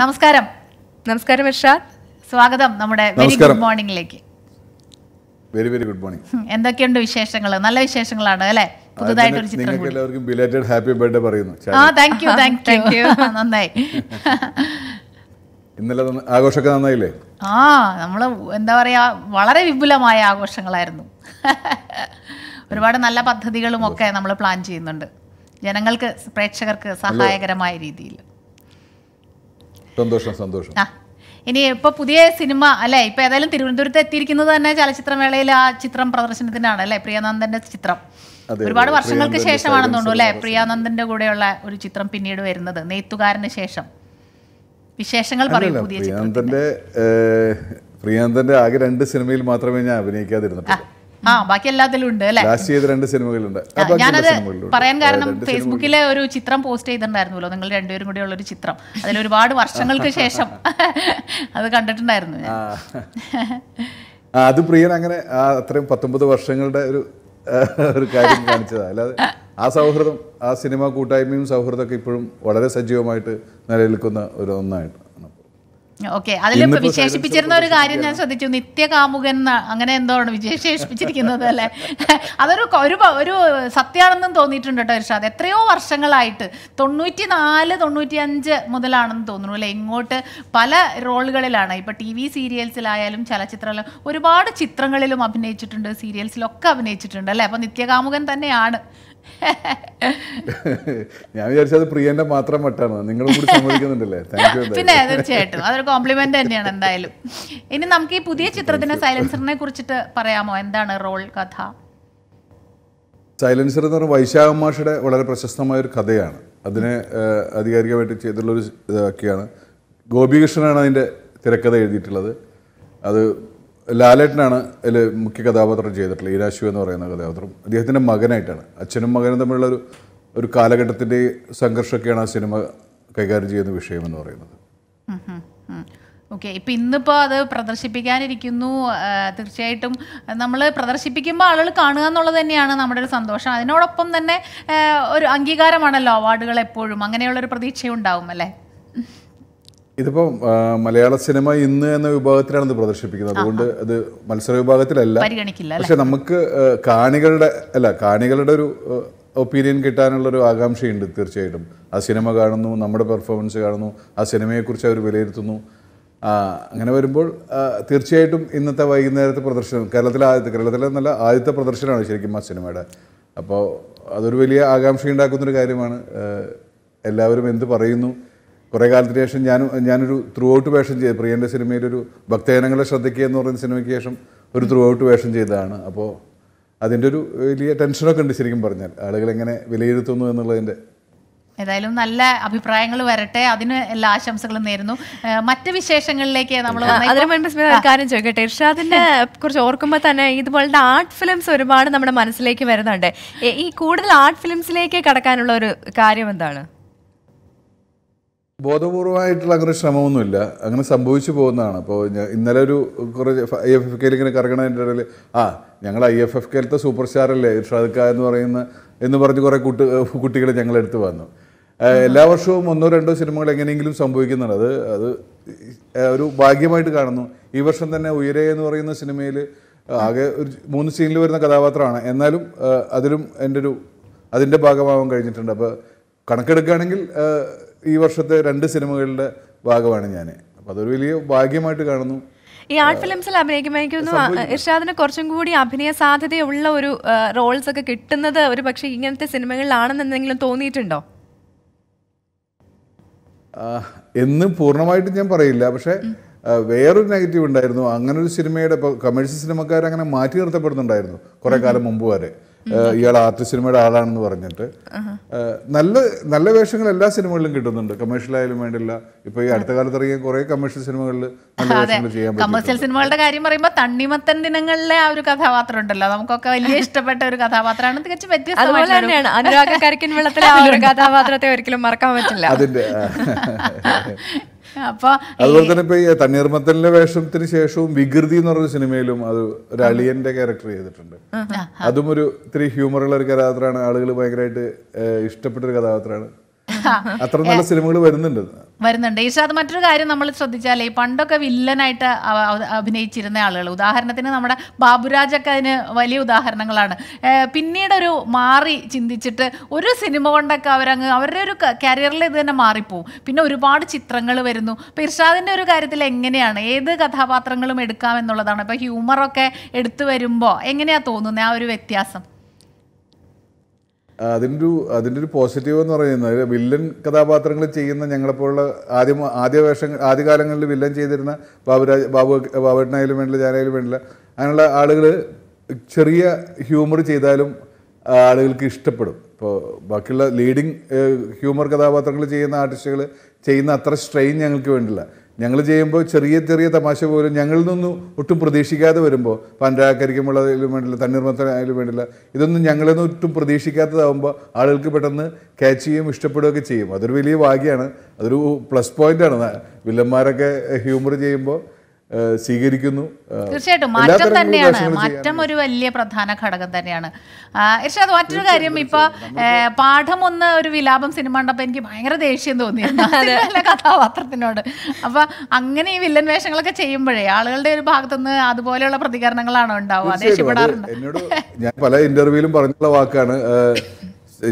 നമസ്കാരം നമസ്കാരം ഇർഷാദ് സ്വാഗതം നമ്മുടെ വെരി ഗുഡ് മോർണിംഗിലേക്ക് വെരി വെരി ഗുഡ് മോർണിംഗ് എന്തൊക്കെയുണ്ട് വിശേഷങ്ങൾ നല്ല വിശേഷങ്ങളാണ് അല്ലേ പുതുതായിട്ട് എല്ലാവർക്കും ബിലേറ്റഡ് ഹാപ്പി ബർത്ത്ഡേ പറയുന്നു ആ ഇന്നലെ ആ നമ്മൾ എന്താ വളരെ വിപുലമായ ആഘോഷങ്ങളായിരുന്നു ഒരുപാട് നല്ല പദ്ധതികളും ഒക്കെ നമ്മൾ പ്ലാൻ ചെയ്യുന്നുണ്ട് ജനങ്ങൾക്ക് പ്രേക്ഷകർക്ക് സഹായകരമായ രീതിയിൽ സന്തോഷം സന്തോഷം ഇനി ഇപ്പൊ പുതിയ സിനിമ അല്ലെ ഇപ്പൊ ഏതായാലും തിരുവനന്തപുരത്ത് എത്തിയിരിക്കുന്നത് തന്നെ ചലച്ചിത്രമേളയിൽ ആ ചിത്രം പ്രദർശനത്തിനാണ് അല്ലെ പ്രിയാനന്ദന്റെ ചിത്രം ഒരുപാട് വർഷങ്ങൾക്ക് ശേഷമാണെന്ന് തോന്നുന്നു അല്ലെ പ്രിയാനന്ദന്റെ കൂടെയുള്ള ഒരു ചിത്രം പിന്നീട് വരുന്നത് നെയ്ത്തുകാരന് ശേഷം വിശേഷങ്ങൾ പറയും പുതിയ പ്രിയാനന്ദന്റെ പ്രിയാനന്ദന്റെ ആകെ രണ്ട് സിനിമയിൽ മാത്രമേ ഞാൻ അഭിനയിക്കാതിരുന്നിട്ടുള്ളൂ ആ ബാക്കി എല്ലാത്തിലും ഉണ്ട് അല്ലേ ലാസ്റ്റ് ചെയ്ത രണ്ട് സിനിമകളുണ്ട് ഞാനത് പറയാൻ കാരണം ഫേസ്ബുക്കിലെ ഒരു ചിത്രം പോസ്റ്റ് ചെയ്തിട്ടുണ്ടായിരുന്നല്ലോ നിങ്ങൾ രണ്ടുപേരും കൂടി ഉള്ള ഒരു ചിത്രം അതിൽ ഒരുപാട് വർഷങ്ങൾക്ക് ശേഷം അത് കണ്ടിട്ടുണ്ടായിരുന്നു ഞാൻ അത് പ്രിയൻ അങ്ങനെ അത്രയും പത്തൊമ്പത് വർഷങ്ങളുടെ ഒരു ഒരു കാര്യം കാണിച്ചതാ അല്ലാതെ ആ സൗഹൃദം ആ സിനിമ കൂട്ടായ്മയും സൗഹൃദമൊക്കെ ഇപ്പോഴും വളരെ സജീവമായിട്ട് നിലനിൽക്കുന്ന ഒരു ഒന്നായിട്ട് ഓക്കെ അതിൽ വിശേഷിപ്പിച്ചിരുന്ന ഒരു കാര്യം ഞാൻ ശ്രദ്ധിച്ചു നിത്യകാമുകൻ അങ്ങനെ എന്തോ ആണ് വിശേഷിപ്പിച്ചിരിക്കുന്നത് അല്ലെ അതൊരു ഒരു ഒരു സത്യമാണെന്നും തോന്നിയിട്ടുണ്ട് കേട്ടോ ഇർഷാദ് എത്രയോ വർഷങ്ങളായിട്ട് തൊണ്ണൂറ്റി നാല് തൊണ്ണൂറ്റി അഞ്ച് മുതലാണെന്ന് തോന്നുന്നു അല്ലെ ഇങ്ങോട്ട് പല റോളുകളിലാണ് ഇപ്പൊ ടി വി സീരിയൽസിലായാലും ചലച്ചിത്രത്തിലും ഒരുപാട് ചിത്രങ്ങളിലും അഭിനയിച്ചിട്ടുണ്ട് സീരിയൽസിലൊക്കെ അഭിനയിച്ചിട്ടുണ്ട് അല്ലെ അപ്പൊ നിത്യകാമുകൻ തന്നെയാണ് ഞാൻ വിചാരിച്ചത് പ്രിയന്റെ മാത്രം മട്ടാണ് നിങ്ങൾ കൂടി സമ്മതിക്കുന്നുണ്ടല്ലേ പിന്നെ തീർച്ചയായിട്ടും അതൊരു കോംപ്ലിമെന്റ് തന്നെയാണ് എന്തായാലും ഇനി നമുക്ക് ഈ പുതിയ ചിത്രത്തിന്റെ സൈലൻസറിനെ കുറിച്ചിട്ട് പറയാമോ എന്താണ് റോൾ കഥ സൈലൻസർ എന്ന് പറഞ്ഞാൽ വൈശാഖമാഷയുടെ വളരെ പ്രശസ്തമായ ഒരു കഥയാണ് അതിനെ അധികാരികമായിട്ട് ചെയ്തിട്ടുള്ളൊരു ഇതൊക്കെയാണ് ഗോപികൃഷ്ണനാണ് അതിൻ്റെ തിരക്കഥ എഴുതിയിട്ടുള്ളത് അത് ലാലേട്ടനാണ് അതിൽ മുഖ്യ കഥാപാത്രം ചെയ്തിട്ടുള്ളത് ഈരാശു എന്ന് പറയുന്ന കഥാപാത്രം അദ്ദേഹത്തിൻ്റെ മകനായിട്ടാണ് അച്ഛനും മകനും തമ്മിലുള്ള ഒരു ഒരു കാലഘട്ടത്തിൻ്റെ സംഘർഷമൊക്കെയാണ് ആ സിനിമ കൈകാര്യം ചെയ്യുന്ന വിഷയമെന്ന് പറയുന്നത് ഓക്കെ ഇപ്പം ഇന്നിപ്പോൾ അത് പ്രദർശിപ്പിക്കാനിരിക്കുന്നു തീർച്ചയായിട്ടും നമ്മൾ പ്രദർശിപ്പിക്കുമ്പോൾ ആളുകൾ കാണുക എന്നുള്ളത് തന്നെയാണ് നമ്മുടെ ഒരു സന്തോഷം അതിനോടൊപ്പം തന്നെ ഒരു അംഗീകാരമാണല്ലോ അവാർഡുകൾ എപ്പോഴും അങ്ങനെയുള്ളൊരു പ്രതീക്ഷയുണ്ടാവും അല്ലേ ഇതിപ്പോ മലയാള സിനിമ ഇന്ന് എന്ന വിഭാഗത്തിലാണ് ഇത് പ്രദർശിപ്പിക്കുന്നത് അതുകൊണ്ട് അത് മത്സര വിഭാഗത്തിലല്ല പക്ഷെ നമുക്ക് കാണികളുടെ അല്ല കാണികളുടെ ഒരു ഒപ്പീനിയൻ ഒരു ആകാംക്ഷയുണ്ട് തീർച്ചയായിട്ടും ആ സിനിമ കാണുന്നു നമ്മുടെ പെർഫോമൻസ് കാണുന്നു ആ സിനിമയെക്കുറിച്ച് അവർ വിലയിരുത്തുന്നു അങ്ങനെ വരുമ്പോൾ തീർച്ചയായിട്ടും ഇന്നത്തെ വൈകുന്നേരത്തെ പ്രദർശനം കേരളത്തിലെ ആദ്യത്തെ കേരളത്തിലെ നല്ല ആദ്യത്തെ പ്രദർശനമാണ് ശരിക്കും ആ സിനിമയുടെ അപ്പോൾ അതൊരു വലിയ ആകാംക്ഷ ഉണ്ടാക്കുന്നൊരു കാര്യമാണ് എല്ലാവരും എന്ത് പറയുന്നു കുറേ കാലത്തിന് ശേഷം ഞാൻ ഞാനൊരു ത്രൂ ഔട്ട് വേഷം ചെയ്ത് പ്രിയൻ്റെ സിനിമയിലൊരു ഭക്തജനങ്ങളെ ശ്രദ്ധിക്കുക എന്ന് പറയുന്ന സിനിമയ്ക്ക് ശേഷം ഒരു ത്രൂ ഔട്ട് വേഷം ചെയ്തതാണ് അപ്പോൾ അതിൻ്റെ ഒരു വലിയ ടെൻഷനൊക്കെ ഉണ്ട് ശരിക്കും പറഞ്ഞാൽ ആളുകൾ എങ്ങനെ വിലയിരുത്തുന്നു എന്നുള്ളതിൻ്റെ ഏതായാലും നല്ല അഭിപ്രായങ്ങൾ വരട്ടെ അതിന് എല്ലാ ആശംസകളും നേരുന്നു മറ്റ് വിശേഷങ്ങളിലേക്ക് നമ്മൾ കാര്യം ചോദിക്കട്ടെ ഇർഷാദിനെ കുറിച്ച് ഓർക്കുമ്പോൾ തന്നെ ഇതുപോലത്തെ ആർട്ട് ഫിലിംസ് ഒരുപാട് നമ്മുടെ മനസ്സിലേക്ക് വരുന്നുണ്ട് ഈ കൂടുതൽ ആർട്ട് ഫിലിംസിലേക്ക് കടക്കാനുള്ള ഒരു കാര്യം എന്താണ് ബോധപൂർവമായിട്ടുള്ള അങ്ങനെ ശ്രമമൊന്നുമില്ല അങ്ങനെ സംഭവിച്ചു പോകുന്നതാണ് അപ്പോൾ ഇന്നലെ ഒരു കുറച്ച് ഐ എഫ് എഫ് കെയിൽ ഇങ്ങനെ കറങ്ങണതിൻ്റെ ഇടയിൽ ആ ഞങ്ങൾ ഐ എഫ് എഫ് കെയിലത്തെ സൂപ്പർ സ്റ്റാറല്ലേ ഇർഷാദ് എന്ന് പറയുന്ന എന്ന് പറഞ്ഞ് കുറേ കുട്ടി കുട്ടികൾ ഞങ്ങളെടുത്ത് വന്നു എല്ലാ വർഷവും ഒന്നോ രണ്ടോ സിനിമകൾ എങ്ങനെയെങ്കിലും സംഭവിക്കുന്നുണ്ട് അത് അത് ഒരു ഭാഗ്യമായിട്ട് കാണുന്നു ഈ വർഷം തന്നെ ഉയരേ എന്ന് പറയുന്ന സിനിമയിൽ ആകെ ഒരു മൂന്ന് സീനിൽ വരുന്ന കഥാപാത്രമാണ് എന്നാലും അതിലും എൻ്റെ ഒരു അതിൻ്റെ ഭാഗമാവാൻ കഴിഞ്ഞിട്ടുണ്ട് അപ്പോൾ കണക്കെടുക്കുകയാണെങ്കിൽ ഈ വർഷത്തെ രണ്ട് സിനിമകളുടെ ഭാഗമാണ് ഞാൻ അപ്പോൾ അതൊരു വലിയ ഭാഗ്യമായിട്ട് കാണുന്നു ഈ ആർട്ട് ഫിലിംസിൽ അഭിനയിക്കുമ്പോൾ ഇർഷാദിന് കുറച്ചും കൂടി അഭിനയ സാധ്യതയുള്ള ഒരു റോൾസ് ഒക്കെ കിട്ടുന്നത് ഒരു പക്ഷെ ഇങ്ങനത്തെ സിനിമകളിലാണെന്നെന്തെങ്കിലും തോന്നിയിട്ടുണ്ടോ എന്ന് പൂർണ്ണമായിട്ട് ഞാൻ പറയില്ല പക്ഷേ വേറൊരു നെഗറ്റീവ് ഉണ്ടായിരുന്നു അങ്ങനെ ഒരു സിനിമയുടെ ഇപ്പോൾ കമേഴ്സ്യൽ സിനിമക്കാർ അങ്ങനെ മാറ്റി നിർത്തപ്പെടുന്നുണ്ടായിരുന്നു കുറേ കാലം മുമ്പ് വരെ ഇയാൾ ആർട്ട് സിനിമയുടെ ആളാണെന്ന് പറഞ്ഞിട്ട് നല്ല നല്ല വേഷങ്ങൾ എല്ലാ സിനിമകളിലും കിട്ടുന്നുണ്ട് കമേഴ്ഷ്യൽ ആയാലും വേണ്ടില്ല ഇപ്പൊ ഈ അടുത്ത കാലത്ത് ഇറങ്ങിയ കുറെ കമേഴ്ഷ്യൽ സിനിമകളിൽ നല്ല ചെയ്യാൻ കമേഴ്ഷ്യൽ സിനിമകളുടെ കാര്യം പറയുമ്പോൾ തണ്ണിമത്തൻ ദിനങ്ങളിലെ ആ ഒരു കഥാപാത്രം ഉണ്ടല്ലോ നമുക്കൊക്കെ വലിയ ഇഷ്ടപ്പെട്ട ഒരു കഥാപാത്രമാണ് തികച്ചും വ്യത്യസ്തമാണ് തന്നെയാണ് അനുരാഗ കരിക്കൻ വെള്ളത്തിലെ ആ ഒരു കഥാപാത്രത്തെ ഒരിക്കലും മറക്കാൻ പറ്റില്ല അതിന്റെ അതുപോലെ തന്നെ ഇപ്പൊ തണ്ണീർമത്തലിന്റെ വേഷത്തിന് ശേഷവും വികൃതി എന്ന് പറഞ്ഞ സിനിമയിലും അത് ഒരു അലിയന്റെ ക്യാരക്ടർ ചെയ്തിട്ടുണ്ട് അതും ഒരു ഇത്തിരി ഉള്ള ഒരു കഥാപാത്രമാണ് ആളുകൾ ഭയങ്കരമായിട്ട് ഇഷ്ടപ്പെട്ട ഒരു കഥാപാത്രമാണ് അത്ര നല്ല സിനിമകൾ വരുന്നുണ്ട് വരുന്നുണ്ട് ഈശാദ് മറ്റൊരു കാര്യം നമ്മൾ ശ്രദ്ധിച്ചാലേ പണ്ടൊക്കെ വില്ലനായിട്ട് അഭിനയിച്ചിരുന്ന ആളുകൾ ഉദാഹരണത്തിന് നമ്മുടെ ബാബുരാജൊക്കെ അതിന് വലിയ ഉദാഹരണങ്ങളാണ് പിന്നീട് ഒരു മാറി ചിന്തിച്ചിട്ട് ഒരു സിനിമ കൊണ്ടൊക്കെ അവരങ്ങ് അവരുടെ ഒരു കരിയറിൽ ഇത് തന്നെ മാറിപ്പോവും പിന്നെ ഒരുപാട് ചിത്രങ്ങൾ വരുന്നു ഇപ്പം ഇർഷാദിൻ്റെ ഒരു കാര്യത്തിൽ എങ്ങനെയാണ് ഏത് കഥാപാത്രങ്ങളും എടുക്കാം എന്നുള്ളതാണ് ഇപ്പോൾ ഹ്യൂമറൊക്കെ എടുത്തു വരുമ്പോൾ എങ്ങനെയാണ് തോന്നുന്നത് ആ ഒരു വ്യത്യാസം അതിൻ്റെ അതിൻ്റെ ഒരു പോസിറ്റീവ് എന്ന് പറയുന്നത് വില്ലൻ കഥാപാത്രങ്ങൾ ചെയ്യുന്ന ഞങ്ങളെപ്പോലുള്ള ആദ്യം ആദ്യ വേഷം ആദ്യകാലങ്ങളിൽ വില്ലൻ ചെയ്തിരുന്ന ബാബുരാജ് ബാബു ബാബുട്ടനായാലും വേണ്ടില്ല ഞാനായാലും വേണ്ടില്ല അങ്ങനെയുള്ള ആളുകൾ ചെറിയ ഹ്യൂമർ ചെയ്താലും ആളുകൾക്ക് ഇഷ്ടപ്പെടും ഇപ്പോൾ ബാക്കിയുള്ള ലീഡിങ് ഹ്യൂമർ കഥാപാത്രങ്ങൾ ചെയ്യുന്ന ആർട്ടിസ്റ്റുകൾ ചെയ്യുന്ന അത്ര സ്ട്രെയിൻ ഞങ്ങൾക്ക് വേണ്ടില്ല ഞങ്ങൾ ചെയ്യുമ്പോൾ ചെറിയ ചെറിയ തമാശ പോലും ഞങ്ങളിൽ നിന്നും ഒട്ടും പ്രതീക്ഷിക്കാതെ വരുമ്പോൾ ഇപ്പം വേണ്ടില്ല തണ്ണീർമത്തനായാലും വേണ്ടില്ല ഇതൊന്നും ഞങ്ങളിൽ നിന്ന് ഒട്ടും പ്രതീക്ഷിക്കാത്തതാകുമ്പോൾ ആളുകൾക്ക് പെട്ടെന്ന് ക്യാച്ച് ചെയ്യും ഇഷ്ടപ്പെടുകയൊക്കെ ചെയ്യും അതൊരു വലിയ ഭാഗ്യമാണ് അതൊരു പ്ലസ് പോയിൻ്റാണ് വില്ലന്മാരൊക്കെ ഹ്യൂമർ ചെയ്യുമ്പോൾ സ്വീകരിക്കുന്നു തീർച്ചയായിട്ടും മാറ്റം തന്നെയാണ് മാറ്റം ഒരു വലിയ പ്രധാന ഘടകം തന്നെയാണ് ഇർഷാദ് മറ്റൊരു കാര്യം ഇപ്പൊ പാഠം ഒന്ന് ഒരു വിലാപം സിനിമ കണ്ടപ്പോൾ എനിക്ക് ഭയങ്കര ദേഷ്യം തോന്നി കഥാപാത്രത്തിനോട് അപ്പൊ അങ്ങനെ ഈ വില്ലൻ വേഷങ്ങളൊക്കെ ചെയ്യുമ്പോഴേ ആളുകളുടെ ഒരു ഭാഗത്തുനിന്ന് അതുപോലെയുള്ള പ്രതികരണങ്ങളാണോ ഉണ്ടാവുക എന്നോട് ഞാൻ പല ഇന്റർവ്യൂവിലും പറഞ്ഞുള്ള വാക്കാണ്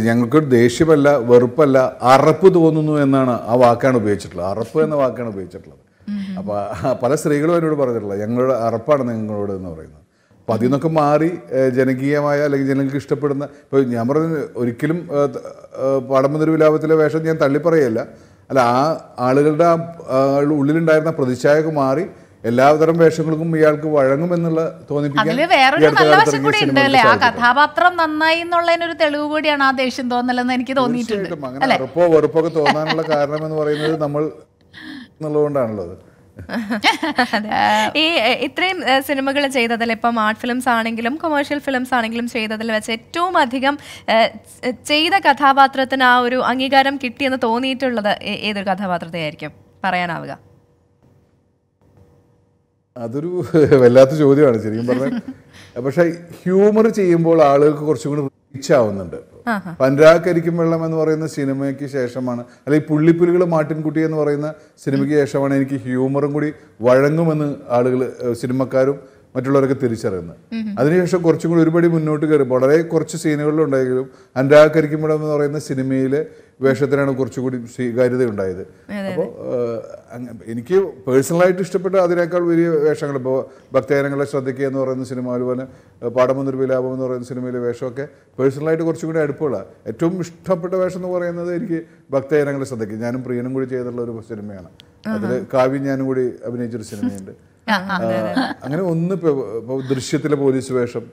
ഞങ്ങൾക്ക് ദേഷ്യമല്ല വെറുപ്പല്ല അറപ്പ് തോന്നുന്നു എന്നാണ് ആ വാക്കാണ് ഉപയോഗിച്ചിട്ടുള്ളത് അറപ്പ് എന്ന വാക്കാണ് ഉപയോഗിച്ചിട്ടുള്ളത് അപ്പോൾ പല സ്ത്രീകളും എന്നോട് പറഞ്ഞിട്ടുള്ളത് ഞങ്ങളുടെ അറപ്പാണ് നിങ്ങളോട് എന്ന് പറയുന്നത് അപ്പോൾ അതിൽ നിന്നൊക്കെ മാറി ജനകീയമായ അല്ലെങ്കിൽ ജനങ്ങൾക്ക് ഇഷ്ടപ്പെടുന്ന ഇപ്പോൾ ഞാൻ പറഞ്ഞ ഒരിക്കലും പാടമ്പന്തൊരു വിലാപത്തിലെ വേഷം ഞാൻ തള്ളിപ്പറയല്ല അല്ല ആ ആളുകളുടെ ആ ഉള്ളിലുണ്ടായിരുന്ന പ്രതിച്ഛായൊക്കെ മാറി എല്ലാതരം വേഷങ്ങൾക്കും ഇയാൾക്ക് വഴങ്ങുമെന്നുള്ള തോന്നിപ്പിക്കാൻ വേറൊരു നല്ല ഉണ്ട് അല്ലേ ആ കഥാപാത്രം നന്നായി എന്നുള്ളതിനൊരു തെളിവ് കൂടിയാണ് ആ ദേഷ്യം തോന്നലെന്ന് എനിക്ക് തോന്നിയിട്ടുണ്ട് അങ്ങനെ ഉറപ്പോ വെറുപ്പൊക്കെ തോന്നാനുള്ള കാരണം എന്ന് പറയുന്നത് നമ്മൾ എന്നുള്ളതുകൊണ്ടാണുള്ളത് ഈ ഇത്രയും സിനിമകൾ ചെയ്തതിൽ ഇപ്പം ആർട്ട് ഫിലിംസ് ആണെങ്കിലും കൊമേഴ്ഷ്യൽ ഫിലിംസ് ആണെങ്കിലും ചെയ്തതിൽ വെച്ച് ഏറ്റവും അധികം ചെയ്ത കഥാപാത്രത്തിന് ആ ഒരു അംഗീകാരം കിട്ടിയെന്ന് തോന്നിയിട്ടുള്ളത് ഏതൊരു കഥാപാത്രത്തെയായിരിക്കും പറയാനാവുക അതൊരു വല്ലാത്ത ചോദ്യമാണ് ശരിക്കും പറഞ്ഞാൽ പക്ഷെ ഹ്യൂമർ ചെയ്യുമ്പോൾ ആളുകൾക്ക് കുറച്ചും കൂടി റീച്ച് ആവുന്നുണ്ട് വെള്ളം എന്ന് പറയുന്ന സിനിമയ്ക്ക് ശേഷമാണ് അല്ലെങ്കിൽ പുള്ളിപ്പുലികൾ മാട്ടിൻകുട്ടി എന്ന് പറയുന്ന സിനിമയ്ക്ക് ശേഷമാണ് എനിക്ക് ഹ്യൂമറും കൂടി വഴങ്ങുമെന്ന് ആളുകൾ സിനിമക്കാരും മറ്റുള്ളവരൊക്കെ തിരിച്ചറിയുന്നത് അതിനുശേഷം കുറച്ചും കൂടി ഒരുപടി മുന്നോട്ട് കയറി വളരെ കുറച്ച് സീനുകളിലുണ്ടെങ്കിലും അനുരാഗ കരിക്കുമ്പോഴെന്ന് എന്ന് പറയുന്ന സിനിമയിലെ വേഷത്തിനാണ് കുറച്ചുകൂടി സ്വീകാര്യത ഉണ്ടായത് അപ്പോൾ എനിക്ക് പേഴ്സണലായിട്ട് ഇഷ്ടപ്പെട്ട അതിനേക്കാൾ വലിയ വേഷങ്ങൾ ഇപ്പോൾ ഭക്തജനങ്ങളെ ശ്രദ്ധിക്കുക എന്ന് പറയുന്ന സിനിമ അതുപോലെ പാടമൊന്നൊരു വിലാപം എന്ന് പറയുന്ന സിനിമയിലെ വേഷമൊക്കെ പേഴ്സണലായിട്ട് കുറച്ചുകൂടി അടുപ്പുള്ള ഏറ്റവും ഇഷ്ടപ്പെട്ട വേഷം എന്ന് പറയുന്നത് എനിക്ക് ഭക്തജനങ്ങളെ ശ്രദ്ധിക്കും ഞാനും പ്രിയനും കൂടി ചെയ്തിട്ടുള്ള ഒരു സിനിമയാണ് അതിൽ കാവ്യം ഞാനും കൂടി അഭിനയിച്ചൊരു സിനിമയുണ്ട് അങ്ങനെ ഒന്ന് ഇപ്പോൾ ദൃശ്യത്തിലെ പോലീസ് വേഷം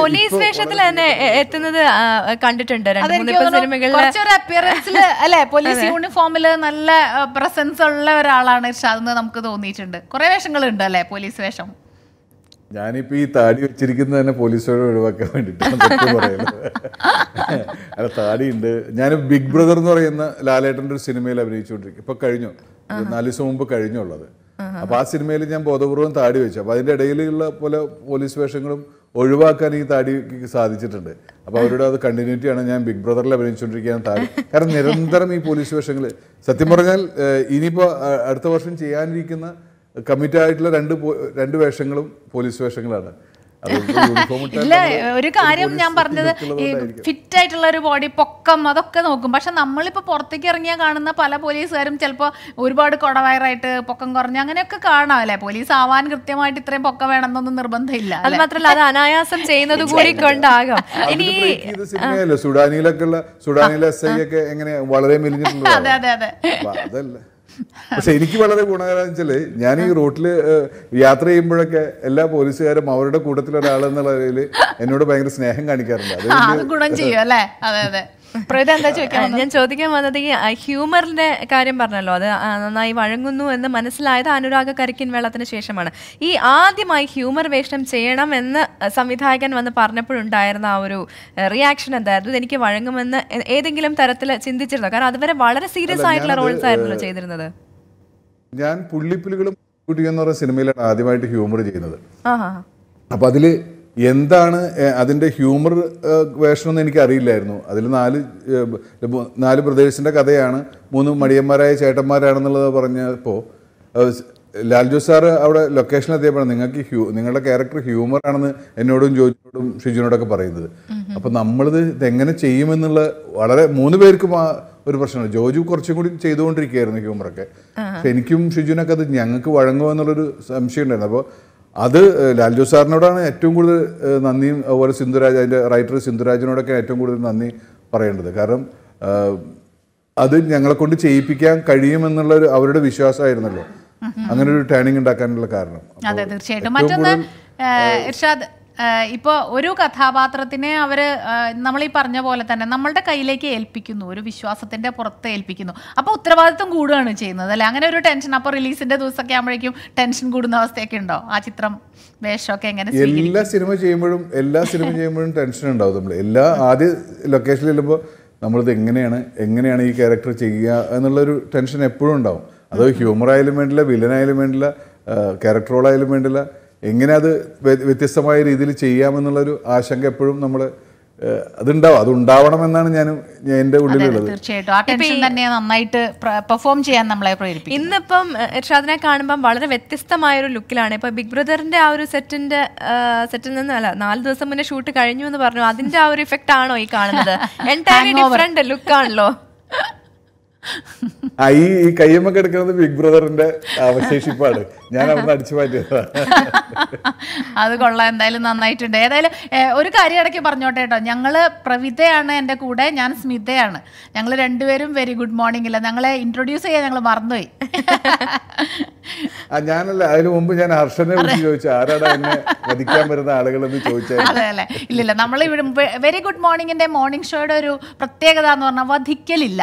പോലീസ് വേഷത്തിൽ തന്നെ എത്തുന്നത് കണ്ടിട്ടുണ്ട് അല്ലെ പോലീസ് യൂണിഫോമിൽ നല്ല പ്രസൻസ് ഉള്ള ഒരാളാണ് ഇർഷാദ് നമുക്ക് തോന്നിയിട്ടുണ്ട് കുറെ വേഷങ്ങളുണ്ട് അല്ലെ പോലീസ് വേഷം ഞാനിപ്പോ ഈ താടി വെച്ചിരിക്കുന്നത് തന്നെ വേഷം ഒഴിവാക്കാൻ വേണ്ടിട്ട് പറയുന്നത് അല്ല ഉണ്ട് ഞാൻ ബിഗ് ബ്രദർ എന്ന് പറയുന്ന ലാലേട്ടൻ്റെ ഒരു സിനിമയിൽ അഭിനയിച്ചുകൊണ്ടിരിക്കും ഇപ്പൊ കഴിഞ്ഞു നാല് ദിവസം മുമ്പ് കഴിഞ്ഞുള്ളത് അപ്പൊ ആ സിനിമയിൽ ഞാൻ ബോധപൂർവ്വം താടി വെച്ചു അപ്പൊ അതിന്റെ ഇടയിലുള്ള പല പോലീസ് വേഷങ്ങളും ഒഴിവാക്കാൻ ഈ താടിക്ക് സാധിച്ചിട്ടുണ്ട് അപ്പൊ അവരുടെ അത് കണ്ടിന്യൂറ്റി ആണ് ഞാൻ ബിഗ് ബ്രദറിൽ അഭിനയിച്ചുകൊണ്ടിരിക്കുകയാണ് താടി കാരണം നിരന്തരം ഈ പോലീസ് വേഷങ്ങൾ സത്യം പറഞ്ഞാൽ ഇനിയിപ്പോ അടുത്ത വർഷം ചെയ്യാനിരിക്കുന്ന കമ്മിറ്റായിട്ടുള്ള ആയിട്ടുള്ള രണ്ട് രണ്ട് വേഷങ്ങളും പോലീസ് വേഷങ്ങളാണ് ഇല്ല ഒരു കാര്യം ഞാൻ പറഞ്ഞത് ഈ ഫിറ്റ് ആയിട്ടുള്ള ഒരു ബോഡി പൊക്കം അതൊക്കെ നോക്കും പക്ഷെ നമ്മളിപ്പോൾ പുറത്തേക്ക് ഇറങ്ങിയാൽ കാണുന്ന പല പോലീസുകാരും ചിലപ്പോൾ ഒരുപാട് കൊടവയറായിട്ട് പൊക്കം കുറഞ്ഞ് അങ്ങനെയൊക്കെ കാണാം അല്ലേ പോലീസ് ആവാൻ കൃത്യമായിട്ട് ഇത്രയും പൊക്കം വേണമെന്നൊന്നും നിർബന്ധമില്ല അത് മാത്രമല്ല അത് അനായാസം ചെയ്യുന്നത് കൂടി കൊണ്ടാകാം ഇനി സുഡാനിയിലൊക്കെ ഉള്ള സുഡാനിയിലെ എങ്ങനെ വളരെ അതെ അതല്ലേ പക്ഷെ എനിക്ക് വളരെ ഗുണകരമെന്ന് വെച്ചാല് ഞാൻ ഈ റോട്ടിൽ യാത്ര ചെയ്യുമ്പോഴൊക്കെ എല്ലാ പോലീസുകാരും അവരുടെ കൂട്ടത്തിൽ ഒരാളെന്നുള്ള നിലയിൽ എന്നോട് ഭയങ്കര സ്നേഹം കാണിക്കാറുണ്ട് അത് ഗുണം ചെയ്യും അല്ലേ അതെ അതെ ഞാൻ ചോദിക്കാൻ വന്നത് ഈ ഹ്യൂമറിന്റെ കാര്യം പറഞ്ഞല്ലോ അത് നന്നായി വഴങ്ങുന്നു എന്ന് മനസ്സിലായത് അനുരാഗ കരിക്കിൻ വേളത്തിന് ശേഷമാണ് ഈ ആദ്യമായി ഹ്യൂമർ വേഷം ചെയ്യണം എന്ന് സംവിധായകൻ വന്ന് പറഞ്ഞപ്പോഴുണ്ടായിരുന്ന ആ ഒരു റിയാക്ഷൻ എന്തായിരുന്നു എനിക്ക് വഴങ്ങുമെന്ന് ഏതെങ്കിലും തരത്തിൽ ചിന്തിച്ചിരുന്നോ കാരണം അതുവരെ വളരെ സീരിയസ് ആയിട്ടുള്ള റോൾസ് ആയിരുന്നല്ലോ ചെയ്തിരുന്നത് ഞാൻ പുള്ളിപ്പുലികളും കുട്ടി എന്ന് സിനിമയിലാണ് ആദ്യമായിട്ട് ഹ്യൂമർ ചെയ്യുന്നത് അപ്പൊ അതില് എന്താണ് അതിൻ്റെ ഹ്യൂമർ വേഷം എനിക്ക് അറിയില്ലായിരുന്നു അതിൽ നാല് നാല് പ്രദേശിൻ്റെ കഥയാണ് മൂന്ന് മടിയന്മാരായ ചേട്ടന്മാരാണെന്നുള്ളത് പറഞ്ഞപ്പോൾ ലാൽ ജോസ് സാറ് അവിടെ ലൊക്കേഷനിൽ എത്തിയപ്പോഴാണ് നിങ്ങൾക്ക് ഹ്യൂ നിങ്ങളുടെ ക്യാരക്ടർ ഹ്യൂമർ ആണെന്ന് എന്നോടും ജോജിനോടും ഷിജുനോടൊക്കെ പറയുന്നത് അപ്പം നമ്മളിത് ഇതെങ്ങനെ ചെയ്യുമെന്നുള്ള വളരെ മൂന്ന് പേർക്കും ആ ഒരു പ്രശ്നമാണ് ജോജു കുറച്ചും കൂടി ചെയ്തുകൊണ്ടിരിക്കുകയായിരുന്നു ഹ്യൂമറൊക്കെ പക്ഷെ എനിക്കും ഷിജുനൊക്കെ അത് ഞങ്ങൾക്ക് വഴങ്ങുമോ സംശയം ഉണ്ടായിരുന്നു അപ്പോൾ അത് ലാൽജു സാറിനോടാണ് ഏറ്റവും കൂടുതൽ നന്ദിയും അതുപോലെ സിന്ധുരാജ് അതിൻ്റെ റൈറ്റർ സിന്ധുരാജിനോടൊക്കെ ഏറ്റവും കൂടുതൽ നന്ദി പറയേണ്ടത് കാരണം അത് ഞങ്ങളെക്കൊണ്ട് ചെയ്യിപ്പിക്കാൻ കഴിയുമെന്നുള്ള ഒരു അവരുടെ വിശ്വാസമായിരുന്നല്ലോ അങ്ങനെ ഒരു ടേണിംഗ് ഉണ്ടാക്കാനുള്ള കാരണം അതെ തീർച്ചയായിട്ടും മറ്റൊന്ന് ഇർഷാദ് ഇപ്പോൾ ഒരു കഥാപാത്രത്തിനെ അവർ നമ്മളീ പറഞ്ഞ പോലെ തന്നെ നമ്മളുടെ കയ്യിലേക്ക് ഏൽപ്പിക്കുന്നു ഒരു വിശ്വാസത്തിൻ്റെ പുറത്ത് ഏൽപ്പിക്കുന്നു അപ്പോൾ ഉത്തരവാദിത്വം കൂടുകയാണ് ചെയ്യുന്നത് അല്ലേ അങ്ങനെ ഒരു ടെൻഷൻ അപ്പോൾ റിലീസിൻ്റെ ദിവസമൊക്കെ ആകുമ്പോഴേക്കും ടെൻഷൻ കൂടുന്ന അവസ്ഥയൊക്കെ ഉണ്ടോ ആ ചിത്രം വേഷമൊക്കെ എങ്ങനെ എല്ലാ സിനിമ ചെയ്യുമ്പോഴും എല്ലാ സിനിമ ചെയ്യുമ്പോഴും ടെൻഷൻ ഉണ്ടാവും നമ്മൾ എല്ലാ ആദ്യ ലൊക്കേഷനിൽ ചെല്ലുമ്പോൾ നമ്മളിത് എങ്ങനെയാണ് എങ്ങനെയാണ് ഈ ക്യാരക്ടർ ചെയ്യുക എന്നുള്ളൊരു ടെൻഷൻ എപ്പോഴും ഉണ്ടാവും അത് ഹ്യൂമറായാലും വേണ്ടില്ല വില്ലനായാലും വേണ്ടില്ല ക്യാരക്ടറോളായാലും വേണ്ടില്ല എങ്ങനെ അത് വ്യത്യസ്തമായ രീതിയിൽ ചെയ്യാമെന്നുള്ളൊരു ആശങ്ക എപ്പോഴും നമ്മൾ അതുണ്ടാവും അത് എന്നാണ് ഞാൻ എന്റെ ഉള്ളിലുള്ളത് തീർച്ചയായിട്ടും ആ ടെൻഷൻ തന്നെ നന്നായിട്ട് പെർഫോം ചെയ്യാൻ നമ്മളെ ഇന്നിപ്പം ഇർഷാദിനെ കാണുമ്പോൾ വളരെ വ്യത്യസ്തമായ ഒരു ലുക്കിലാണ് ഇപ്പൊ ബിഗ് ബ്രദറിന്റെ ആ ഒരു സെറ്റിന്റെ സെറ്റിൽ നിന്ന് അല്ല നാല് ദിവസം മുന്നേ ഷൂട്ട് കഴിഞ്ഞു എന്ന് പറഞ്ഞു അതിന്റെ ആ ഒരു ഇഫക്റ്റ് ആണോ ഈ കാണുന്നത് എൻറ്റയർലി ലുക്ക് ആണല്ലോ ഈ ഈ എടുക്കുന്നത് ബിഗ് ബ്രദറിന്റെ അവശേഷിപ്പാണ് ഞാൻ അവിടെ അടിച്ചു മാറ്റിയതാണ് അത് കൊള്ളാം എന്തായാലും നന്നായിട്ടുണ്ട് ഏതായാലും ഒരു കാര്യം ഇടയ്ക്ക് പറഞ്ഞോട്ടെ കേട്ടോ ഞങ്ങള് പ്രവിതയാണ് എൻ്റെ കൂടെ ഞാൻ സ്മിതയാണ് ഞങ്ങൾ രണ്ടുപേരും വെരി ഗുഡ് മോർണിംഗ് ഇല്ല ഞങ്ങളെ ഇൻട്രൊഡ്യൂസ് ചെയ്യാൻ ഞങ്ങൾ മറന്നുപോയി ഞാനല്ല അതിനു മുമ്പ് ഞാൻ ഹർഷനെ വിളിച്ച് ചോദിച്ചു ആരാടാ എന്നെ വധിക്കാൻ വരുന്ന ആളുകൾ എന്ന് ചോദിച്ചത് അതെ അല്ലെ ഇല്ലില്ല നമ്മൾ ഇവിടെ വെരി ഗുഡ് മോർണിംഗിന്റെ മോർണിംഗ് ഷോയുടെ ഒരു പ്രത്യേകത എന്ന് പറഞ്ഞാൽ വധിക്കലില്ല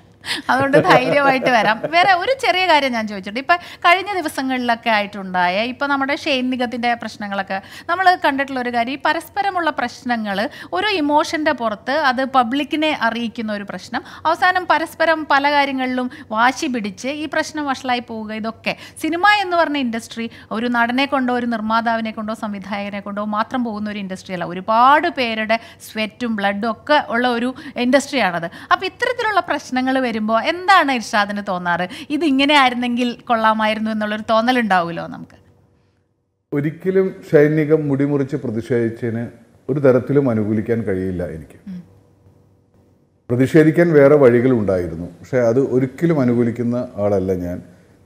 അതുകൊണ്ട് ധൈര്യമായിട്ട് വരാം വേറെ ഒരു ചെറിയ കാര്യം ഞാൻ ചോദിച്ചിട്ടുണ്ട് ഇപ്പം കഴിഞ്ഞ ദിവസങ്ങളിലൊക്കെ ആയിട്ടുണ്ടായ ഇപ്പം നമ്മുടെ ഷെയ്നികത്തിൻ്റെ പ്രശ്നങ്ങളൊക്കെ നമ്മൾ കണ്ടിട്ടുള്ള ഒരു കാര്യം ഈ പരസ്പരമുള്ള പ്രശ്നങ്ങൾ ഒരു ഇമോഷൻ്റെ പുറത്ത് അത് പബ്ലിക്കിനെ അറിയിക്കുന്ന ഒരു പ്രശ്നം അവസാനം പരസ്പരം പല കാര്യങ്ങളിലും വാശി പിടിച്ച് ഈ പ്രശ്നം വഷളായി പോവുക ഇതൊക്കെ സിനിമ എന്ന് പറഞ്ഞ ഇൻഡസ്ട്രി ഒരു നടനെ കൊണ്ടോ ഒരു നിർമ്മാതാവിനെ കൊണ്ടോ സംവിധായകനെ കൊണ്ടോ മാത്രം പോകുന്ന ഒരു ഇൻഡസ്ട്രി അല്ല ഒരുപാട് പേരുടെ സ്വെറ്റും ബ്ലഡും ഒക്കെ ഉള്ള ഒരു ഇൻഡസ്ട്രിയാണത് അപ്പോൾ ഇത്തരത്തിലുള്ള പ്രശ്നങ്ങൾ വരുമ്പോൾ എന്താണ് ഇർഷാദിന് തോന്നാറ് ഇത് ഇങ്ങനെ ആയിരുന്നെങ്കിൽ കൊള്ളാമായിരുന്നു എന്നുള്ളൊരു ഉണ്ടാവുമല്ലോ നമുക്ക് ഒരിക്കലും സൈനികം മുടിമുറിച്ച് പ്രതിഷേധിച്ചതിന് ഒരു തരത്തിലും അനുകൂലിക്കാൻ കഴിയില്ല എനിക്ക് പ്രതിഷേധിക്കാൻ വേറെ വഴികളുണ്ടായിരുന്നു പക്ഷേ അത് ഒരിക്കലും അനുകൂലിക്കുന്ന ആളല്ല ഞാൻ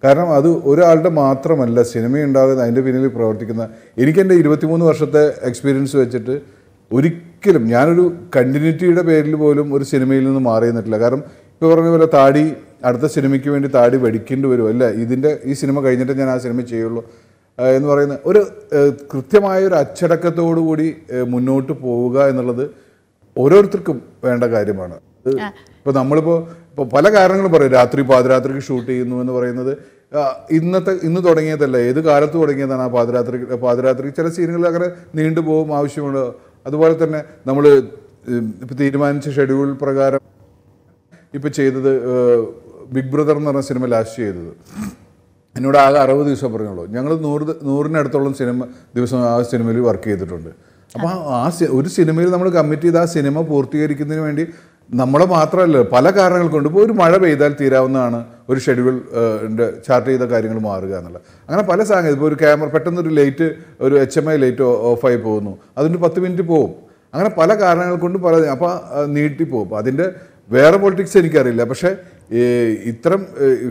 കാരണം അത് ഒരാളുടെ മാത്രമല്ല സിനിമ ഉണ്ടാകുന്ന അതിൻ്റെ പിന്നിൽ പ്രവർത്തിക്കുന്ന എനിക്ക് എൻ്റെ ഇരുപത്തിമൂന്ന് വർഷത്തെ എക്സ്പീരിയൻസ് വെച്ചിട്ട് ഒരിക്കലും ഞാനൊരു കണ്ടിന്യൂറ്റിയുടെ പേരിൽ പോലും ഒരു സിനിമയിൽ നിന്ന് മാറി കാരണം ഇപ്പോൾ പറഞ്ഞ പോലെ താടി അടുത്ത സിനിമയ്ക്ക് വേണ്ടി താടി വെടിക്കേണ്ടി വരും അല്ല ഇതിൻ്റെ ഈ സിനിമ കഴിഞ്ഞിട്ട് ഞാൻ ആ സിനിമ ചെയ്യുള്ളൂ എന്ന് പറയുന്ന ഒരു കൃത്യമായ ഒരു അച്ചടക്കത്തോടു കൂടി മുന്നോട്ട് പോവുക എന്നുള്ളത് ഓരോരുത്തർക്കും വേണ്ട കാര്യമാണ് ഇപ്പോൾ നമ്മളിപ്പോൾ ഇപ്പോൾ പല കാരണങ്ങളും പറയും രാത്രി പാതിരാത്രിക്ക് ഷൂട്ട് ചെയ്യുന്നു എന്ന് പറയുന്നത് ഇന്നത്തെ ഇന്ന് തുടങ്ങിയതല്ല ഏത് കാലത്ത് തുടങ്ങിയതാണ് ആ പാതിരാത്രി പാതിരാത്രി ചില സീനുകൾ അങ്ങനെ നീണ്ടുപോകും ആവശ്യമുണ്ട് അതുപോലെ തന്നെ നമ്മൾ തീരുമാനിച്ച ഷെഡ്യൂൾ പ്രകാരം ഇപ്പോൾ ചെയ്തത് ബിഗ് ബ്രദർ എന്ന് പറഞ്ഞ സിനിമ ലാസ്റ്റ് ചെയ്തത് എന്നോട് ആകെ അറുപത് ദിവസം പറഞ്ഞോളൂ ഞങ്ങൾ നൂറ് നൂറിനടുത്തോളം സിനിമ ദിവസം ആ സിനിമയിൽ വർക്ക് ചെയ്തിട്ടുണ്ട് അപ്പോൾ ആ ഒരു സിനിമയിൽ നമ്മൾ കമ്മിറ്റ് ചെയ്ത് ആ സിനിമ പൂർത്തീകരിക്കുന്നതിന് വേണ്ടി നമ്മളെ മാത്രമല്ല പല കാരണങ്ങൾ കൊണ്ട് ഇപ്പോൾ ഒരു മഴ പെയ്താൽ തീരാവുന്നതാണ് ഒരു ഷെഡ്യൂൾ ചാർട്ട് ചെയ്ത കാര്യങ്ങൾ മാറുക എന്നുള്ളത് അങ്ങനെ പല സാഹചര്യം ഇപ്പോൾ ഒരു ക്യാമറ പെട്ടെന്ന് ഒരു ലൈറ്റ് ഒരു എച്ച് എം ഐ ലൈറ്റ് ഓഫായി പോകുന്നു അതിന് പത്ത് മിനിറ്റ് പോകും അങ്ങനെ പല കാരണങ്ങൾ കൊണ്ട് പല അപ്പോൾ നീട്ടിപ്പോകും അതിൻ്റെ വേറെ പൊളിറ്റിക്സ് എനിക്കറിയില്ല പക്ഷെ ഇത്തരം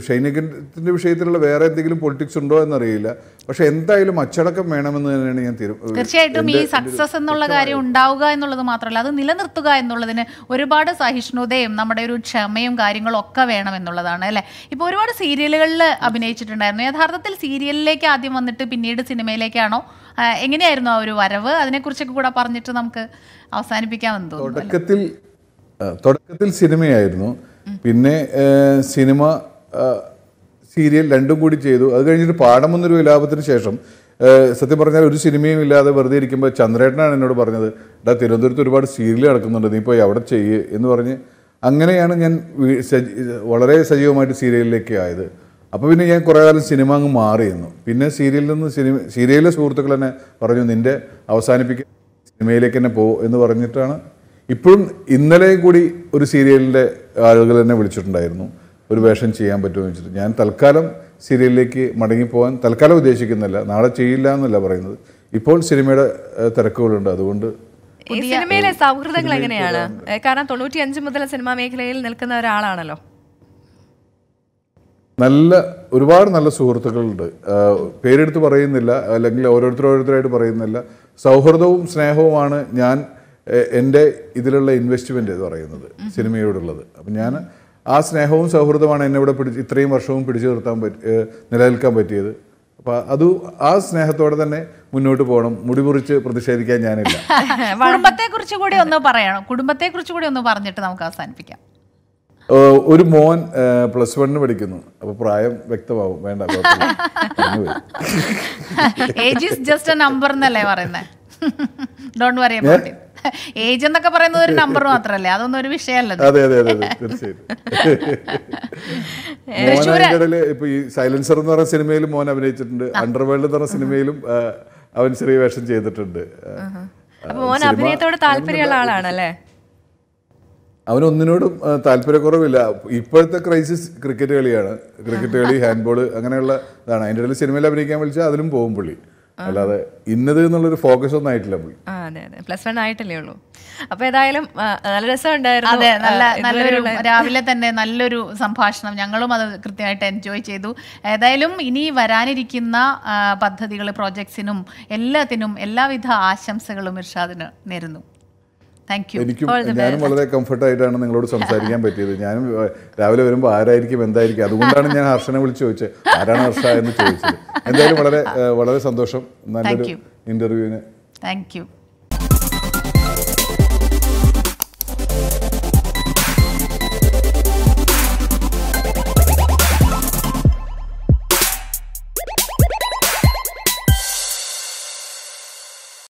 ഷൈനികത്തിൻ്റെ വിഷയത്തിലുള്ള വേറെ എന്തെങ്കിലും പൊളിറ്റിക്സ് ഉണ്ടോ എന്നറിയില്ല പക്ഷെ എന്തായാലും അച്ചടക്കം വേണമെന്ന് തന്നെയാണ് ഞാൻ തീർച്ചയായിട്ടും ഈ സക്സസ് എന്നുള്ള കാര്യം ഉണ്ടാവുക എന്നുള്ളത് മാത്രമല്ല അത് നിലനിർത്തുക എന്നുള്ളതിന് ഒരുപാട് സഹിഷ്ണുതയും നമ്മുടെ ഒരു ക്ഷമയും കാര്യങ്ങളും ഒക്കെ വേണം എന്നുള്ളതാണ് അല്ലേ ഇപ്പൊ ഒരുപാട് സീരിയലുകളിൽ അഭിനയിച്ചിട്ടുണ്ടായിരുന്നു യഥാർത്ഥത്തിൽ സീരിയലിലേക്ക് ആദ്യം വന്നിട്ട് പിന്നീട് സിനിമയിലേക്കാണോ എങ്ങനെയായിരുന്നു ആ ഒരു വരവ് അതിനെക്കുറിച്ചൊക്കെ കൂടെ പറഞ്ഞിട്ട് നമുക്ക് അവസാനിപ്പിക്കാമെന്ന് തോന്നുന്നു തുടക്കത്തിൽ സിനിമയായിരുന്നു പിന്നെ സിനിമ സീരിയൽ രണ്ടും കൂടി ചെയ്തു അത് കഴിഞ്ഞിട്ട് പാഠം എന്നൊരു വിലാപത്തിന് ശേഷം സത്യം പറഞ്ഞാൽ ഒരു സിനിമയും ഇല്ലാതെ വെറുതെ ഇരിക്കുമ്പോൾ ചന്ദ്രേട്ടനാണ് എന്നോട് പറഞ്ഞത് എടാ തിരുവനന്തപുരത്ത് ഒരുപാട് സീരിയൽ നടക്കുന്നുണ്ട് നീ പോയി അവിടെ ചെയ്യ് എന്ന് പറഞ്ഞ് അങ്ങനെയാണ് ഞാൻ വളരെ സജീവമായിട്ട് സീരിയലിലേക്ക് ആയത് അപ്പോൾ പിന്നെ ഞാൻ കുറേ കാലം സിനിമ അങ്ങ് മാറിയിരുന്നു പിന്നെ സീരിയലിൽ നിന്ന് സിനിമ സീരിയലിലെ സുഹൃത്തുക്കൾ തന്നെ പറഞ്ഞു നിൻ്റെ അവസാനിപ്പിക്കാൻ സിനിമയിലേക്ക് തന്നെ പോ എന്ന് പറഞ്ഞിട്ടാണ് ഇപ്പോഴും ഇന്നലെയും കൂടി ഒരു സീരിയലിൻ്റെ ആളുകൾ തന്നെ വിളിച്ചിട്ടുണ്ടായിരുന്നു ഒരു വേഷം ചെയ്യാൻ എന്ന് വെച്ചിട്ട് ഞാൻ തൽക്കാലം സീരിയലിലേക്ക് മടങ്ങിപ്പോകാൻ തൽക്കാലം ഉദ്ദേശിക്കുന്നില്ല നാളെ ചെയ്യില്ല എന്നല്ല പറയുന്നത് ഇപ്പോൾ സിനിമയുടെ തിരക്കുകളുണ്ട് അതുകൊണ്ട് ഈ സിനിമയിലെ സൗഹൃദങ്ങൾ എങ്ങനെയാണ് കാരണം അഞ്ച് മുതൽ സിനിമാ മേഖലയിൽ നിൽക്കുന്ന ഒരാളാണല്ലോ നല്ല ഒരുപാട് നല്ല സുഹൃത്തുക്കളുണ്ട് പേരെടുത്ത് പറയുന്നില്ല അല്ലെങ്കിൽ ഓരോരുത്തരോരോരുത്തരായിട്ട് പറയുന്നില്ല സൗഹൃദവും സ്നേഹവുമാണ് ഞാൻ എൻ്റെ ഇതിലുള്ള ഇൻവെസ്റ്റ്മെൻ്റ് എന്ന് പറയുന്നത് സിനിമയോടുള്ളത് അപ്പം ഞാൻ ആ സ്നേഹവും സൗഹൃദമാണ് എന്നെ ഇവിടെ പിടിച്ച് ഇത്രയും വർഷവും പിടിച്ചു നിർത്താൻ പറ്റി നിലനിൽക്കാൻ പറ്റിയത് അപ്പോൾ അത് ആ സ്നേഹത്തോടെ തന്നെ മുന്നോട്ട് പോകണം മുടി മുറിച്ച് പ്രതിഷേധിക്കാൻ ഞാനില്ല കുടുംബത്തെ കുറിച്ച് കൂടി ഒന്ന് പറയണം കുടുംബത്തെ കുറിച്ച് കൂടി ഒന്ന് പറഞ്ഞിട്ട് നമുക്ക് അവസാനിപ്പിക്കാം ഒരു മോൻ പ്ലസ് വണ്ണിന് പഠിക്കുന്നു അപ്പൊ പ്രായം വ്യക്തമാവും വേണ്ട ഏജ് ജസ്റ്റ് നമ്പർ എന്നല്ലേ പറയുന്നത് ഡോണ്ട് വറി ഏജ് എന്നൊക്കെ പറയുന്നത് ഒരു നമ്പർ മാത്രല്ലേ അതൊന്നും ഒരു വിഷയമല്ല അതെ അതെ അതെ സൈലൻസർ എന്ന് പറഞ്ഞ സിനിമയിലും മോൻ അഭിനയിച്ചിട്ടുണ്ട് അണ്ടർവേൾഡ് എന്ന് പറഞ്ഞ സിനിമയിലും അവൻ ചെറിയ വേഷം ചെയ്തിട്ടുണ്ട് മോൻ അഭിനയത്തോട് താല്പര്യമുള്ള ആളാണല്ലേ അവനൊന്നിനോടും താല്പര്യക്കുറവില്ല ഇപ്പോഴത്തെ ക്രൈസിസ് ക്രിക്കറ്റ് കളിയാണ് ക്രിക്കറ്റ് കളി ഹാൻഡ്ബോൾ അങ്ങനെയുള്ള ഇതാണ് അതിൻ്റെ ഇടയിൽ സിനിമയിൽ അഭിനയിക്കാൻ വിളിച്ചാൽ അതിലും പോകും പുള്ളി അല്ലാതെ ഇന്നത് എന്നുള്ളൊരു ഫോക്കസ് ഒന്നും ആയിട്ടില്ല പോയി അതെ അതെ പ്ലസ് വൺ ആയിട്ടല്ലേ ഉള്ളൂ അപ്പൊ ഏതായാലും നല്ല രസമുണ്ടായിരുന്നു അതെ നല്ല നല്ലൊരു രാവിലെ തന്നെ നല്ലൊരു സംഭാഷണം ഞങ്ങളും അത് കൃത്യമായിട്ട് എൻജോയ് ചെയ്തു ഏതായാലും ഇനി വരാനിരിക്കുന്ന പദ്ധതികൾ പ്രോജക്ട്സിനും എല്ലാത്തിനും എല്ലാവിധ ആശംസകളും ഇർഷാദിന് നേരുന്നു എനിക്കും ഞാനും വളരെ കംഫർട്ടായിട്ടാണ് നിങ്ങളോട് സംസാരിക്കാൻ പറ്റിയത് ഞാനും രാവിലെ വരുമ്പോൾ ആരായിരിക്കും എന്തായിരിക്കും അതുകൊണ്ടാണ് ഞാൻ ഹർഷനെ വിളിച്ച് ചോദിച്ചത് ആരാണ് ഹർഷ എന്ന് ചോദിച്ചത് എന്തായാലും വളരെ വളരെ സന്തോഷം നല്ലൊരു ഇന്റർവ്യൂവിന് താങ്ക് യു